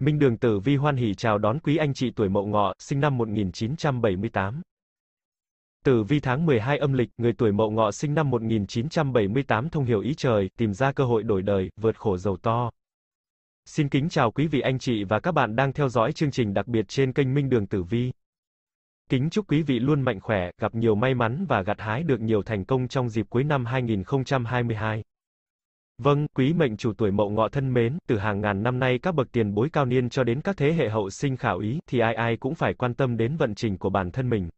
Minh Đường Tử Vi hoan hỉ chào đón quý anh chị tuổi Mậu Ngọ, sinh năm 1978. Tử vi tháng 12 âm lịch, người tuổi Mậu Ngọ sinh năm 1978 thông hiểu ý trời, tìm ra cơ hội đổi đời, vượt khổ giàu to. Xin kính chào quý vị anh chị và các bạn đang theo dõi chương trình đặc biệt trên kênh Minh Đường Tử Vi. Kính chúc quý vị luôn mạnh khỏe, gặp nhiều may mắn và gặt hái được nhiều thành công trong dịp cuối năm 2022. Vâng, quý mệnh chủ tuổi mậu ngọ thân mến, từ hàng ngàn năm nay các bậc tiền bối cao niên cho đến các thế hệ hậu sinh khảo ý, thì ai ai cũng phải quan tâm đến vận trình của bản thân mình.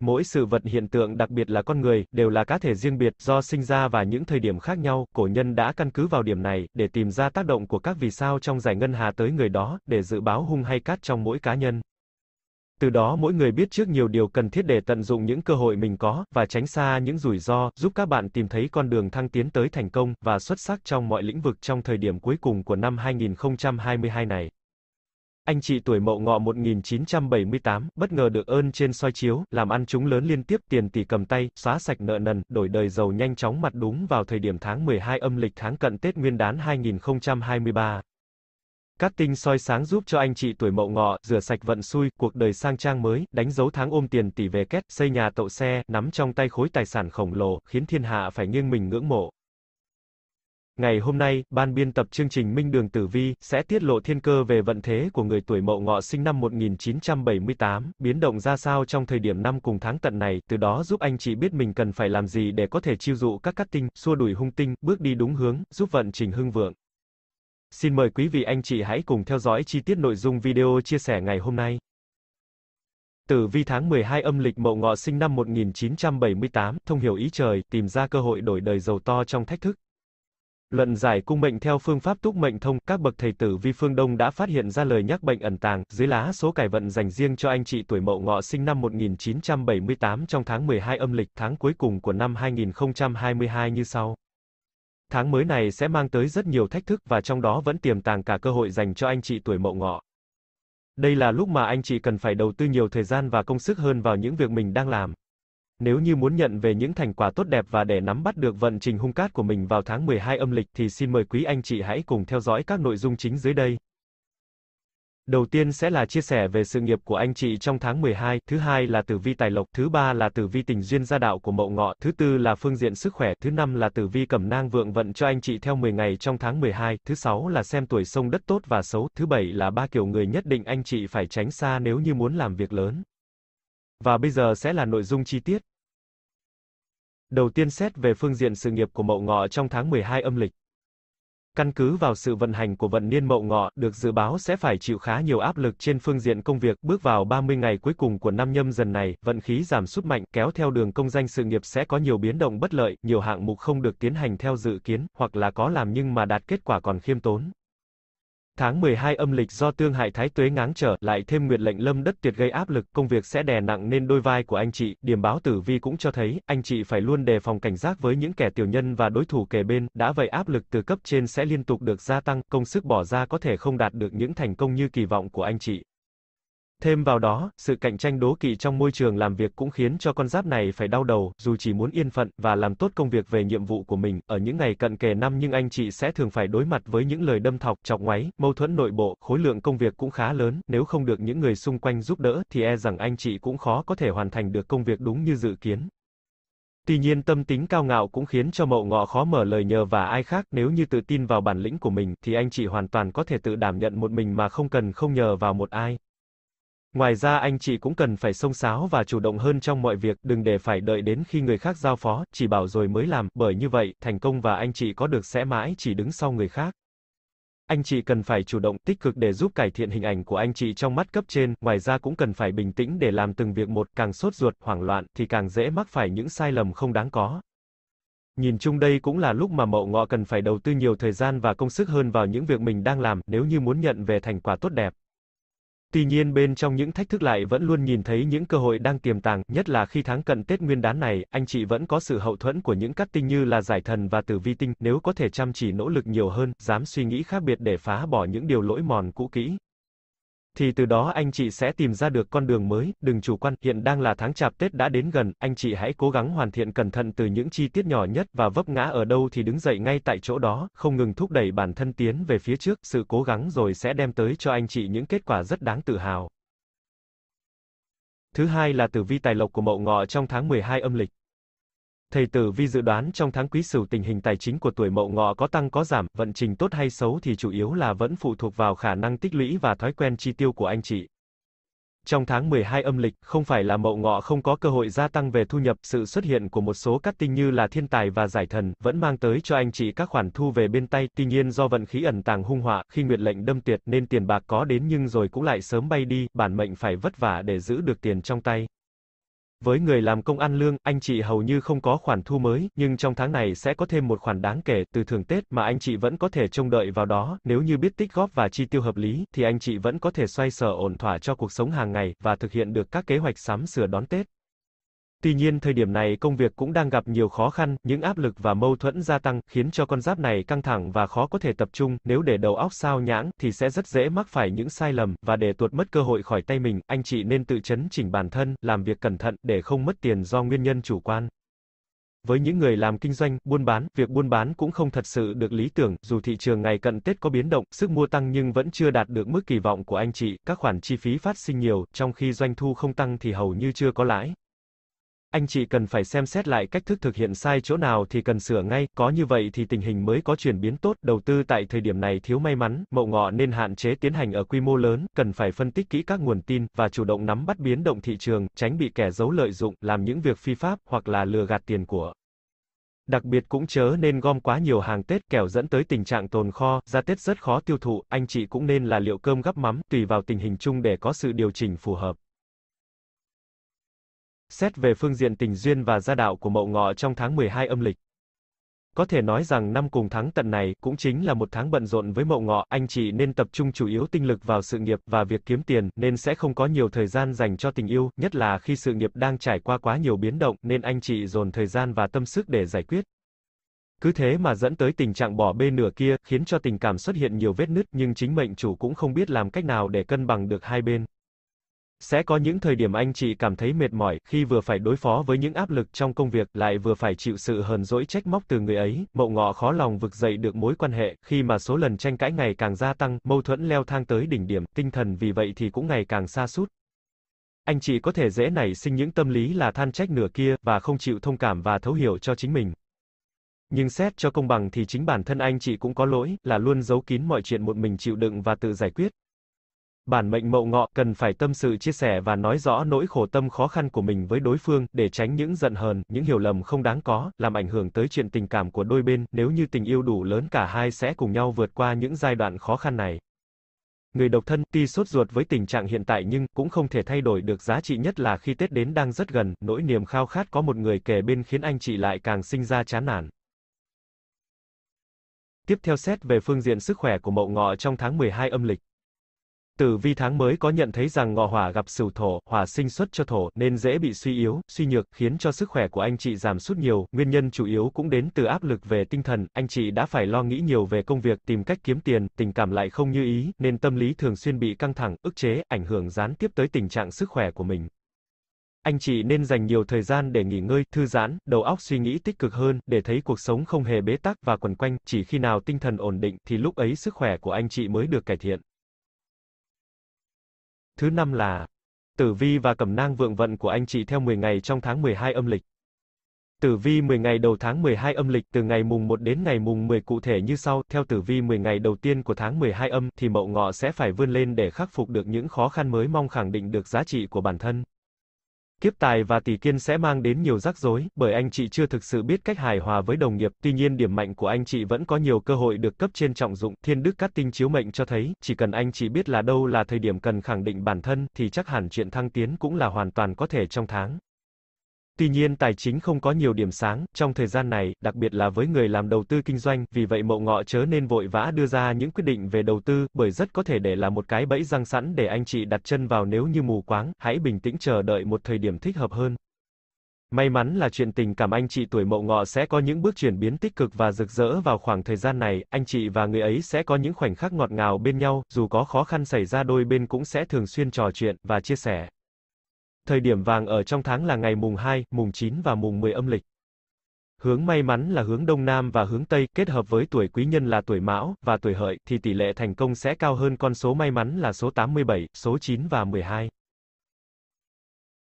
Mỗi sự vật hiện tượng đặc biệt là con người, đều là cá thể riêng biệt, do sinh ra và những thời điểm khác nhau, cổ nhân đã căn cứ vào điểm này, để tìm ra tác động của các vì sao trong giải ngân hà tới người đó, để dự báo hung hay cát trong mỗi cá nhân. Từ đó mỗi người biết trước nhiều điều cần thiết để tận dụng những cơ hội mình có, và tránh xa những rủi ro, giúp các bạn tìm thấy con đường thăng tiến tới thành công, và xuất sắc trong mọi lĩnh vực trong thời điểm cuối cùng của năm 2022 này. Anh chị tuổi mậu ngọ 1978, bất ngờ được ơn trên soi chiếu, làm ăn chúng lớn liên tiếp tiền tỷ cầm tay, xóa sạch nợ nần, đổi đời giàu nhanh chóng mặt đúng vào thời điểm tháng 12 âm lịch tháng cận Tết Nguyên đán 2023. Cát tinh soi sáng giúp cho anh chị tuổi mậu ngọ, rửa sạch vận xui, cuộc đời sang trang mới, đánh dấu tháng ôm tiền tỷ về kết, xây nhà tậu xe, nắm trong tay khối tài sản khổng lồ, khiến thiên hạ phải nghiêng mình ngưỡng mộ. Ngày hôm nay, ban biên tập chương trình Minh Đường Tử Vi sẽ tiết lộ thiên cơ về vận thế của người tuổi Mậu Ngọ sinh năm 1978, biến động ra sao trong thời điểm năm cùng tháng tận này, từ đó giúp anh chị biết mình cần phải làm gì để có thể chiêu dụ các cát tinh, xua đuổi hung tinh, bước đi đúng hướng, giúp vận trình hưng vượng. Xin mời quý vị anh chị hãy cùng theo dõi chi tiết nội dung video chia sẻ ngày hôm nay. Tử vi tháng 12 âm lịch Mậu Ngọ sinh năm 1978, thông hiểu ý trời, tìm ra cơ hội đổi đời giàu to trong thách thức. Luận giải cung mệnh theo phương pháp túc mệnh thông, các bậc thầy tử vi phương Đông đã phát hiện ra lời nhắc bệnh ẩn tàng, dưới lá số cải vận dành riêng cho anh chị tuổi Mậu Ngọ sinh năm 1978 trong tháng 12 âm lịch, tháng cuối cùng của năm 2022 như sau. Tháng mới này sẽ mang tới rất nhiều thách thức và trong đó vẫn tiềm tàng cả cơ hội dành cho anh chị tuổi mậu ngọ. Đây là lúc mà anh chị cần phải đầu tư nhiều thời gian và công sức hơn vào những việc mình đang làm. Nếu như muốn nhận về những thành quả tốt đẹp và để nắm bắt được vận trình hung cát của mình vào tháng 12 âm lịch thì xin mời quý anh chị hãy cùng theo dõi các nội dung chính dưới đây. Đầu tiên sẽ là chia sẻ về sự nghiệp của anh chị trong tháng 12, thứ hai là tử vi tài lộc, thứ ba là tử vi tình duyên gia đạo của mậu ngọ, thứ tư là phương diện sức khỏe, thứ năm là tử vi cẩm nang vượng vận cho anh chị theo 10 ngày trong tháng 12, thứ sáu là xem tuổi sông đất tốt và xấu, thứ bảy là ba kiểu người nhất định anh chị phải tránh xa nếu như muốn làm việc lớn. Và bây giờ sẽ là nội dung chi tiết. Đầu tiên xét về phương diện sự nghiệp của mậu ngọ trong tháng 12 âm lịch căn cứ vào sự vận hành của vận niên mậu ngọ, được dự báo sẽ phải chịu khá nhiều áp lực trên phương diện công việc, bước vào 30 ngày cuối cùng của năm nhâm dần này, vận khí giảm sút mạnh, kéo theo đường công danh sự nghiệp sẽ có nhiều biến động bất lợi, nhiều hạng mục không được tiến hành theo dự kiến, hoặc là có làm nhưng mà đạt kết quả còn khiêm tốn. Tháng 12 âm lịch do tương hại thái tuế ngáng trở, lại thêm nguyệt lệnh lâm đất tuyệt gây áp lực, công việc sẽ đè nặng nên đôi vai của anh chị, điểm báo tử vi cũng cho thấy, anh chị phải luôn đề phòng cảnh giác với những kẻ tiểu nhân và đối thủ kề bên, đã vậy áp lực từ cấp trên sẽ liên tục được gia tăng, công sức bỏ ra có thể không đạt được những thành công như kỳ vọng của anh chị. Thêm vào đó, sự cạnh tranh đố kỵ trong môi trường làm việc cũng khiến cho con giáp này phải đau đầu, dù chỉ muốn yên phận và làm tốt công việc về nhiệm vụ của mình, ở những ngày cận kề năm nhưng anh chị sẽ thường phải đối mặt với những lời đâm thọc, chọc ngoáy, mâu thuẫn nội bộ, khối lượng công việc cũng khá lớn, nếu không được những người xung quanh giúp đỡ thì e rằng anh chị cũng khó có thể hoàn thành được công việc đúng như dự kiến. Tuy nhiên tâm tính cao ngạo cũng khiến cho mậu ngọ khó mở lời nhờ và ai khác, nếu như tự tin vào bản lĩnh của mình thì anh chị hoàn toàn có thể tự đảm nhận một mình mà không cần không nhờ vào một ai. Ngoài ra anh chị cũng cần phải xông sáo và chủ động hơn trong mọi việc, đừng để phải đợi đến khi người khác giao phó, chỉ bảo rồi mới làm, bởi như vậy, thành công và anh chị có được sẽ mãi chỉ đứng sau người khác. Anh chị cần phải chủ động tích cực để giúp cải thiện hình ảnh của anh chị trong mắt cấp trên, ngoài ra cũng cần phải bình tĩnh để làm từng việc một, càng sốt ruột, hoảng loạn thì càng dễ mắc phải những sai lầm không đáng có. Nhìn chung đây cũng là lúc mà Mậu Ngọ cần phải đầu tư nhiều thời gian và công sức hơn vào những việc mình đang làm nếu như muốn nhận về thành quả tốt đẹp. Tuy nhiên bên trong những thách thức lại vẫn luôn nhìn thấy những cơ hội đang tiềm tàng, nhất là khi tháng cận Tết Nguyên đán này, anh chị vẫn có sự hậu thuẫn của những cát tinh như là giải thần và tử vi tinh, nếu có thể chăm chỉ nỗ lực nhiều hơn, dám suy nghĩ khác biệt để phá bỏ những điều lỗi mòn cũ kỹ, thì từ đó anh chị sẽ tìm ra được con đường mới, đừng chủ quan, hiện đang là tháng chạp Tết đã đến gần, anh chị hãy cố gắng hoàn thiện cẩn thận từ những chi tiết nhỏ nhất và vấp ngã ở đâu thì đứng dậy ngay tại chỗ đó, không ngừng thúc đẩy bản thân tiến về phía trước, sự cố gắng rồi sẽ đem tới cho anh chị những kết quả rất đáng tự hào. Thứ hai là tử vi tài lộc của mậu ngọ trong tháng 12 âm lịch. Thầy Tử Vi dự đoán trong tháng Quý Sửu tình hình tài chính của tuổi Mậu Ngọ có tăng có giảm, vận trình tốt hay xấu thì chủ yếu là vẫn phụ thuộc vào khả năng tích lũy và thói quen chi tiêu của anh chị. Trong tháng 12 âm lịch, không phải là Mậu Ngọ không có cơ hội gia tăng về thu nhập, sự xuất hiện của một số các tinh như là thiên tài và giải thần vẫn mang tới cho anh chị các khoản thu về bên tay, tuy nhiên do vận khí ẩn tàng hung họa, khi nguyệt lệnh đâm tuyệt nên tiền bạc có đến nhưng rồi cũng lại sớm bay đi, bản mệnh phải vất vả để giữ được tiền trong tay. Với người làm công ăn lương, anh chị hầu như không có khoản thu mới, nhưng trong tháng này sẽ có thêm một khoản đáng kể từ thưởng Tết mà anh chị vẫn có thể trông đợi vào đó, nếu như biết tích góp và chi tiêu hợp lý thì anh chị vẫn có thể xoay sở ổn thỏa cho cuộc sống hàng ngày và thực hiện được các kế hoạch sắm sửa đón Tết. Tuy nhiên thời điểm này công việc cũng đang gặp nhiều khó khăn, những áp lực và mâu thuẫn gia tăng, khiến cho con giáp này căng thẳng và khó có thể tập trung, nếu để đầu óc sao nhãng, thì sẽ rất dễ mắc phải những sai lầm, và để tuột mất cơ hội khỏi tay mình, anh chị nên tự chấn chỉnh bản thân, làm việc cẩn thận, để không mất tiền do nguyên nhân chủ quan. Với những người làm kinh doanh, buôn bán, việc buôn bán cũng không thật sự được lý tưởng, dù thị trường ngày cận Tết có biến động, sức mua tăng nhưng vẫn chưa đạt được mức kỳ vọng của anh chị, các khoản chi phí phát sinh nhiều, trong khi doanh thu không tăng thì hầu như chưa có lãi. Anh chị cần phải xem xét lại cách thức thực hiện sai chỗ nào thì cần sửa ngay, có như vậy thì tình hình mới có chuyển biến tốt, đầu tư tại thời điểm này thiếu may mắn, mậu ngọ nên hạn chế tiến hành ở quy mô lớn, cần phải phân tích kỹ các nguồn tin và chủ động nắm bắt biến động thị trường, tránh bị kẻ giấu lợi dụng, làm những việc phi pháp hoặc là lừa gạt tiền của. Đặc biệt cũng chớ nên gom quá nhiều hàng Tết kẻo dẫn tới tình trạng tồn kho, ra Tết rất khó tiêu thụ, anh chị cũng nên là liệu cơm gắp mắm, tùy vào tình hình chung để có sự điều chỉnh phù hợp. Xét về phương diện tình duyên và gia đạo của mậu ngọ trong tháng 12 âm lịch. Có thể nói rằng năm cùng tháng tận này cũng chính là một tháng bận rộn với mậu ngọ, anh chị nên tập trung chủ yếu tinh lực vào sự nghiệp và việc kiếm tiền, nên sẽ không có nhiều thời gian dành cho tình yêu, nhất là khi sự nghiệp đang trải qua quá nhiều biến động, nên anh chị dồn thời gian và tâm sức để giải quyết. Cứ thế mà dẫn tới tình trạng bỏ bê nửa kia, khiến cho tình cảm xuất hiện nhiều vết nứt, nhưng chính mệnh chủ cũng không biết làm cách nào để cân bằng được hai bên. Sẽ có những thời điểm anh chị cảm thấy mệt mỏi khi vừa phải đối phó với những áp lực trong công việc lại vừa phải chịu sự hờn dỗi trách móc từ người ấy, mậu ngọ khó lòng vực dậy được mối quan hệ, khi mà số lần tranh cãi ngày càng gia tăng, mâu thuẫn leo thang tới đỉnh điểm, tinh thần vì vậy thì cũng ngày càng xa sút Anh chị có thể dễ nảy sinh những tâm lý là than trách nửa kia, và không chịu thông cảm và thấu hiểu cho chính mình. Nhưng xét cho công bằng thì chính bản thân anh chị cũng có lỗi, là luôn giấu kín mọi chuyện một mình chịu đựng và tự giải quyết, Bản mệnh mậu ngọ cần phải tâm sự chia sẻ và nói rõ nỗi khổ tâm khó khăn của mình với đối phương để tránh những giận hờn, những hiểu lầm không đáng có, làm ảnh hưởng tới chuyện tình cảm của đôi bên, nếu như tình yêu đủ lớn cả hai sẽ cùng nhau vượt qua những giai đoạn khó khăn này. Người độc thân tuy sốt ruột với tình trạng hiện tại nhưng cũng không thể thay đổi được giá trị nhất là khi Tết đến đang rất gần, nỗi niềm khao khát có một người kề bên khiến anh chị lại càng sinh ra chán nản. Tiếp theo xét về phương diện sức khỏe của Mậu Ngọ trong tháng 12 âm lịch. Tử vi tháng mới có nhận thấy rằng ngọ hỏa gặp sửu thổ, hỏa sinh xuất cho thổ, nên dễ bị suy yếu, suy nhược, khiến cho sức khỏe của anh chị giảm sút nhiều, nguyên nhân chủ yếu cũng đến từ áp lực về tinh thần, anh chị đã phải lo nghĩ nhiều về công việc, tìm cách kiếm tiền, tình cảm lại không như ý, nên tâm lý thường xuyên bị căng thẳng, ức chế, ảnh hưởng gián tiếp tới tình trạng sức khỏe của mình. Anh chị nên dành nhiều thời gian để nghỉ ngơi, thư giãn, đầu óc suy nghĩ tích cực hơn, để thấy cuộc sống không hề bế tắc và quần quanh, chỉ khi nào tinh thần ổn định thì lúc ấy sức khỏe của anh chị mới được cải thiện. Thứ năm là Tử vi và cẩm nang vượng vận của anh chị theo 10 ngày trong tháng 12 âm lịch. Tử vi 10 ngày đầu tháng 12 âm lịch từ ngày mùng 1 đến ngày mùng 10 cụ thể như sau, theo tử vi 10 ngày đầu tiên của tháng 12 âm thì mậu ngọ sẽ phải vươn lên để khắc phục được những khó khăn mới mong khẳng định được giá trị của bản thân. Kiếp tài và tỷ kiên sẽ mang đến nhiều rắc rối, bởi anh chị chưa thực sự biết cách hài hòa với đồng nghiệp, tuy nhiên điểm mạnh của anh chị vẫn có nhiều cơ hội được cấp trên trọng dụng, thiên đức cắt tinh chiếu mệnh cho thấy, chỉ cần anh chị biết là đâu là thời điểm cần khẳng định bản thân, thì chắc hẳn chuyện thăng tiến cũng là hoàn toàn có thể trong tháng. Tuy nhiên tài chính không có nhiều điểm sáng trong thời gian này, đặc biệt là với người làm đầu tư kinh doanh, vì vậy Mậu Ngọ chớ nên vội vã đưa ra những quyết định về đầu tư, bởi rất có thể để là một cái bẫy răng sẵn để anh chị đặt chân vào nếu như mù quáng, hãy bình tĩnh chờ đợi một thời điểm thích hợp hơn. May mắn là chuyện tình cảm anh chị tuổi Mậu Ngọ sẽ có những bước chuyển biến tích cực và rực rỡ vào khoảng thời gian này, anh chị và người ấy sẽ có những khoảnh khắc ngọt ngào bên nhau, dù có khó khăn xảy ra đôi bên cũng sẽ thường xuyên trò chuyện và chia sẻ. Thời điểm vàng ở trong tháng là ngày mùng 2, mùng 9 và mùng 10 âm lịch. Hướng may mắn là hướng Đông Nam và hướng Tây, kết hợp với tuổi quý nhân là tuổi Mão, và tuổi Hợi, thì tỷ lệ thành công sẽ cao hơn con số may mắn là số 87, số 9 và 12.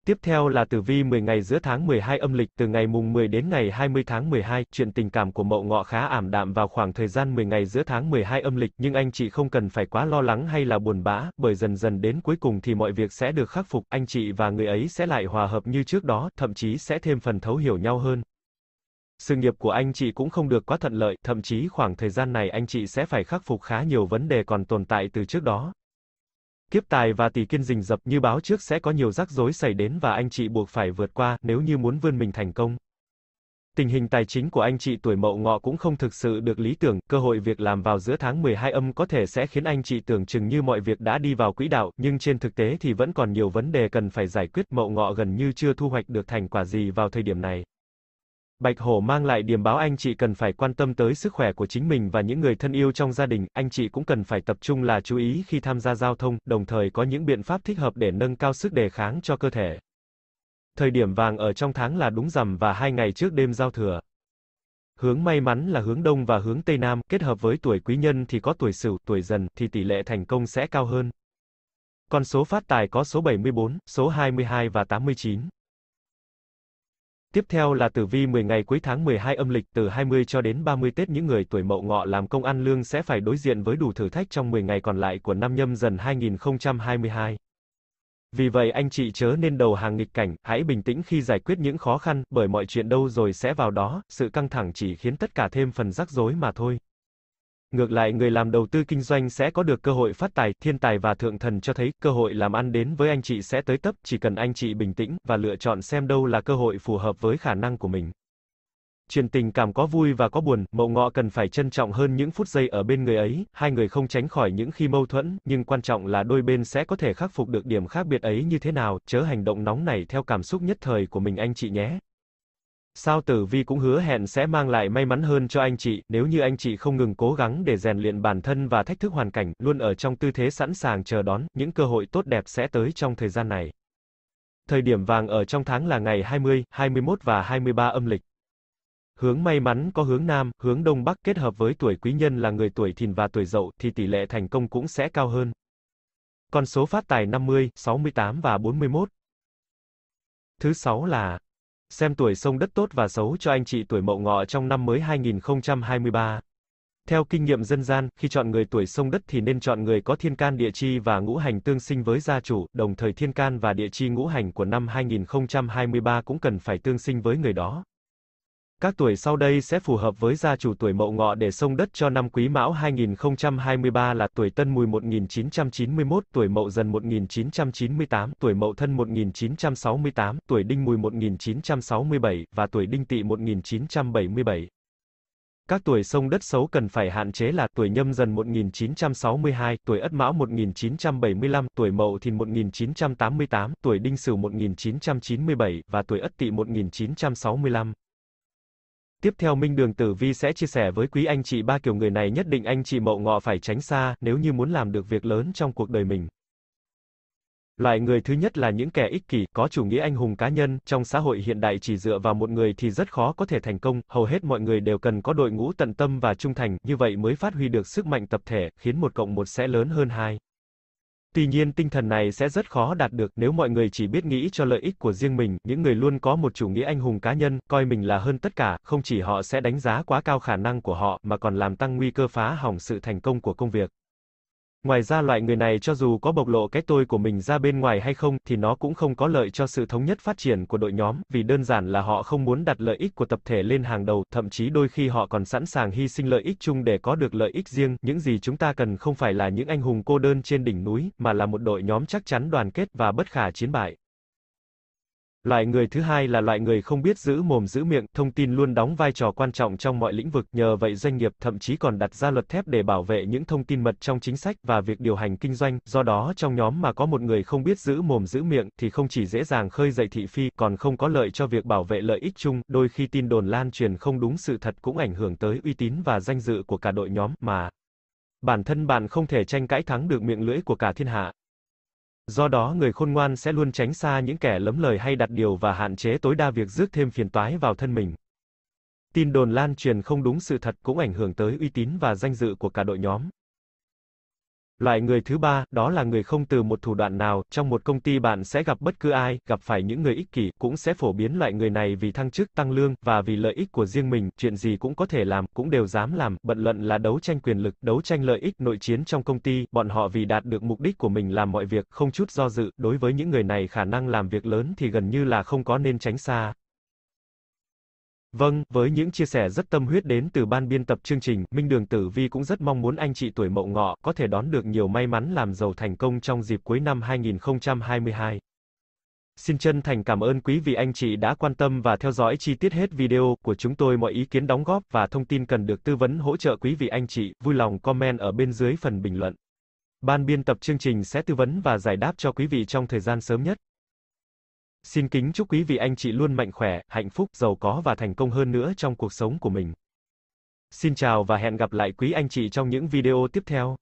Tiếp theo là tử vi 10 ngày giữa tháng 12 âm lịch, từ ngày mùng 10 đến ngày 20 tháng 12, chuyện tình cảm của Mậu Ngọ khá ảm đạm vào khoảng thời gian 10 ngày giữa tháng 12 âm lịch, nhưng anh chị không cần phải quá lo lắng hay là buồn bã, bởi dần dần đến cuối cùng thì mọi việc sẽ được khắc phục, anh chị và người ấy sẽ lại hòa hợp như trước đó, thậm chí sẽ thêm phần thấu hiểu nhau hơn. Sự nghiệp của anh chị cũng không được quá thuận lợi, thậm chí khoảng thời gian này anh chị sẽ phải khắc phục khá nhiều vấn đề còn tồn tại từ trước đó. Kiếp tài và tỷ kiên rình rập như báo trước sẽ có nhiều rắc rối xảy đến và anh chị buộc phải vượt qua nếu như muốn vươn mình thành công. Tình hình tài chính của anh chị tuổi mậu ngọ cũng không thực sự được lý tưởng, cơ hội việc làm vào giữa tháng 12 âm có thể sẽ khiến anh chị tưởng chừng như mọi việc đã đi vào quỹ đạo, nhưng trên thực tế thì vẫn còn nhiều vấn đề cần phải giải quyết, mậu ngọ gần như chưa thu hoạch được thành quả gì vào thời điểm này. Bạch Hổ mang lại điểm báo anh chị cần phải quan tâm tới sức khỏe của chính mình và những người thân yêu trong gia đình, anh chị cũng cần phải tập trung là chú ý khi tham gia giao thông, đồng thời có những biện pháp thích hợp để nâng cao sức đề kháng cho cơ thể. Thời điểm vàng ở trong tháng là đúng rằm và hai ngày trước đêm giao thừa. Hướng may mắn là hướng đông và hướng tây nam, kết hợp với tuổi quý nhân thì có tuổi sửu, tuổi dần thì tỷ lệ thành công sẽ cao hơn. Con số phát tài có số 74, số 22 và 89. Tiếp theo là tử vi 10 ngày cuối tháng 12 âm lịch từ 20 cho đến 30 Tết những người tuổi Mậu Ngọ làm công ăn lương sẽ phải đối diện với đủ thử thách trong 10 ngày còn lại của năm nhâm dần 2022. Vì vậy anh chị chớ nên đầu hàng nghịch cảnh, hãy bình tĩnh khi giải quyết những khó khăn, bởi mọi chuyện đâu rồi sẽ vào đó, sự căng thẳng chỉ khiến tất cả thêm phần rắc rối mà thôi. Ngược lại người làm đầu tư kinh doanh sẽ có được cơ hội phát tài, thiên tài và thượng thần cho thấy cơ hội làm ăn đến với anh chị sẽ tới tấp, chỉ cần anh chị bình tĩnh và lựa chọn xem đâu là cơ hội phù hợp với khả năng của mình. Chuyện tình cảm có vui và có buồn, mậu ngọ cần phải trân trọng hơn những phút giây ở bên người ấy, hai người không tránh khỏi những khi mâu thuẫn, nhưng quan trọng là đôi bên sẽ có thể khắc phục được điểm khác biệt ấy như thế nào, chớ hành động nóng này theo cảm xúc nhất thời của mình anh chị nhé. Sao Tử Vi cũng hứa hẹn sẽ mang lại may mắn hơn cho anh chị, nếu như anh chị không ngừng cố gắng để rèn luyện bản thân và thách thức hoàn cảnh, luôn ở trong tư thế sẵn sàng chờ đón, những cơ hội tốt đẹp sẽ tới trong thời gian này. Thời điểm vàng ở trong tháng là ngày 20, 21 và 23 âm lịch. Hướng may mắn có hướng Nam, hướng Đông Bắc kết hợp với tuổi quý nhân là người tuổi thìn và tuổi dậu thì tỷ lệ thành công cũng sẽ cao hơn. Con số phát tài 50, 68 và 41. Thứ sáu là xem tuổi sông đất tốt và xấu cho anh chị tuổi Mậu Ngọ trong năm mới 2023. Theo kinh nghiệm dân gian, khi chọn người tuổi sông đất thì nên chọn người có thiên can địa chi và ngũ hành tương sinh với gia chủ, đồng thời thiên can và địa chi ngũ hành của năm 2023 cũng cần phải tương sinh với người đó. Các tuổi sau đây sẽ phù hợp với gia chủ tuổi Mậu Ngọ để xông đất cho năm Quý Mão 2023 là tuổi Tân Mùi 1991, tuổi Mậu Dần 1998, tuổi Mậu Thân 1968, tuổi Đinh Mùi 1967 và tuổi Đinh Tỵ 1977. Các tuổi sông đất xấu cần phải hạn chế là tuổi nhâm dần 1962, tuổi ất mão 1975, tuổi mậu thìn 1988, tuổi đinh sửu 1997 và tuổi ất tỵ 1965. Tiếp theo Minh Đường Tử Vi sẽ chia sẻ với quý anh chị ba kiểu người này nhất định anh chị Mậu Ngọ phải tránh xa nếu như muốn làm được việc lớn trong cuộc đời mình. Loại người thứ nhất là những kẻ ích kỷ, có chủ nghĩa anh hùng cá nhân, trong xã hội hiện đại chỉ dựa vào một người thì rất khó có thể thành công, hầu hết mọi người đều cần có đội ngũ tận tâm và trung thành, như vậy mới phát huy được sức mạnh tập thể, khiến một cộng một sẽ lớn hơn hai. Tuy nhiên tinh thần này sẽ rất khó đạt được nếu mọi người chỉ biết nghĩ cho lợi ích của riêng mình, những người luôn có một chủ nghĩa anh hùng cá nhân, coi mình là hơn tất cả, không chỉ họ sẽ đánh giá quá cao khả năng của họ mà còn làm tăng nguy cơ phá hỏng sự thành công của công việc. Ngoài ra loại người này cho dù có bộc lộ cái tôi của mình ra bên ngoài hay không, thì nó cũng không có lợi cho sự thống nhất phát triển của đội nhóm, vì đơn giản là họ không muốn đặt lợi ích của tập thể lên hàng đầu, thậm chí đôi khi họ còn sẵn sàng hy sinh lợi ích chung để có được lợi ích riêng. Những gì chúng ta cần không phải là những anh hùng cô đơn trên đỉnh núi, mà là một đội nhóm chắc chắn đoàn kết và bất khả chiến bại. Loại người thứ hai là loại người không biết giữ mồm giữ miệng, thông tin luôn đóng vai trò quan trọng trong mọi lĩnh vực, nhờ vậy doanh nghiệp thậm chí còn đặt ra luật thép để bảo vệ những thông tin mật trong chính sách và việc điều hành kinh doanh, do đó trong nhóm mà có một người không biết giữ mồm giữ miệng thì không chỉ dễ dàng khơi dậy thị phi, còn không có lợi cho việc bảo vệ lợi ích chung, đôi khi tin đồn lan truyền không đúng sự thật cũng ảnh hưởng tới uy tín và danh dự của cả đội nhóm mà bản thân bạn không thể tranh cãi thắng được miệng lưỡi của cả thiên hạ. Do đó người khôn ngoan sẽ luôn tránh xa những kẻ lấm lời hay đặt điều và hạn chế tối đa việc rước thêm phiền toái vào thân mình. Tin đồn lan truyền không đúng sự thật cũng ảnh hưởng tới uy tín và danh dự của cả đội nhóm. Loại người thứ ba, đó là người không từ một thủ đoạn nào, trong một công ty bạn sẽ gặp bất cứ ai, gặp phải những người ích kỷ, cũng sẽ phổ biến loại người này vì thăng chức, tăng lương, và vì lợi ích của riêng mình, chuyện gì cũng có thể làm, cũng đều dám làm, bận luận là đấu tranh quyền lực, đấu tranh lợi ích, nội chiến trong công ty, bọn họ vì đạt được mục đích của mình làm mọi việc, không chút do dự, đối với những người này khả năng làm việc lớn thì gần như là không có nên tránh xa. Vâng, với những chia sẻ rất tâm huyết đến từ ban biên tập chương trình, Minh Đường Tử Vi cũng rất mong muốn anh chị tuổi Mậu Ngọ có thể đón được nhiều may mắn làm giàu thành công trong dịp cuối năm 2022. Xin chân thành cảm ơn quý vị anh chị đã quan tâm và theo dõi chi tiết hết video của chúng tôi. Mọi ý kiến đóng góp và thông tin cần được tư vấn hỗ trợ quý vị anh chị, vui lòng comment ở bên dưới phần bình luận. Ban biên tập chương trình sẽ tư vấn và giải đáp cho quý vị trong thời gian sớm nhất. Xin kính chúc quý vị anh chị luôn mạnh khỏe, hạnh phúc, giàu có và thành công hơn nữa trong cuộc sống của mình. Xin chào và hẹn gặp lại quý anh chị trong những video tiếp theo.